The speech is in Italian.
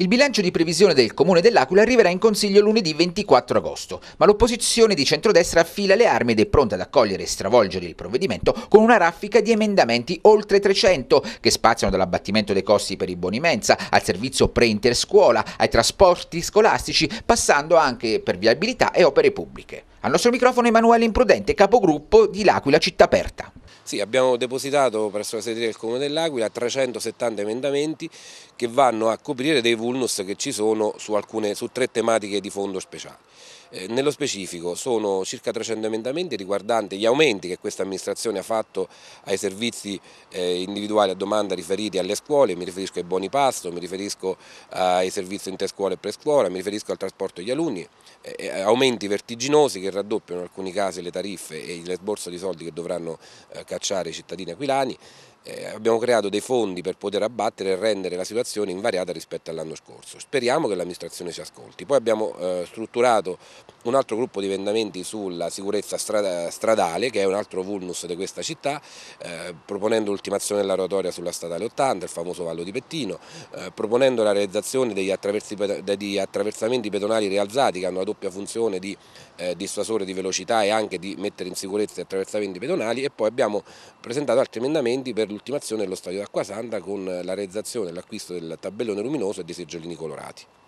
Il bilancio di previsione del Comune dell'Aquila arriverà in Consiglio lunedì 24 agosto, ma l'opposizione di centrodestra affila le armi ed è pronta ad accogliere e stravolgere il provvedimento con una raffica di emendamenti oltre 300 che spaziano dall'abbattimento dei costi per i buoni mensa, al servizio pre-interscuola, ai trasporti scolastici, passando anche per viabilità e opere pubbliche. Al nostro microfono Emanuele Imprudente, capogruppo di L'Aquila Città Aperta. Sì, abbiamo depositato presso la sede del Comune dell'Aquila 370 emendamenti che vanno a coprire dei vulnus che ci sono su, alcune, su tre tematiche di fondo speciali. Eh, nello specifico sono circa 300 emendamenti riguardanti gli aumenti che questa amministrazione ha fatto ai servizi eh, individuali a domanda riferiti alle scuole, mi riferisco ai buoni pasto, mi riferisco ai servizi interscuola e prescuola, mi riferisco al trasporto degli alunni, eh, eh, aumenti vertiginosi che raddoppiano in alcuni casi le tariffe e l'esborso di soldi che dovranno eh, cacciare i cittadini aquilani, eh, abbiamo creato dei fondi per poter abbattere e rendere la situazione invariata rispetto all'anno scorso. Speriamo che l'amministrazione ci ascolti. Poi abbiamo eh, strutturato un altro gruppo di vendamenti sulla sicurezza stradale che è un altro vulnus di questa città, eh, proponendo l'ultimazione della rotatoria sulla statale 80, il famoso Vallo di Pettino, eh, proponendo la realizzazione degli, degli, attraversamenti pedonali rialzati che hanno la doppia funzione di eh, dissuasore di velocità e anche di mettere in sicurezza gli attraversamenti pedonali e poi abbiamo presentato altri emendamenti per l'ultimazione dello stadio d'Acquasanta con la realizzazione e l'acquisto del tabellone luminoso e dei seggiolini colorati.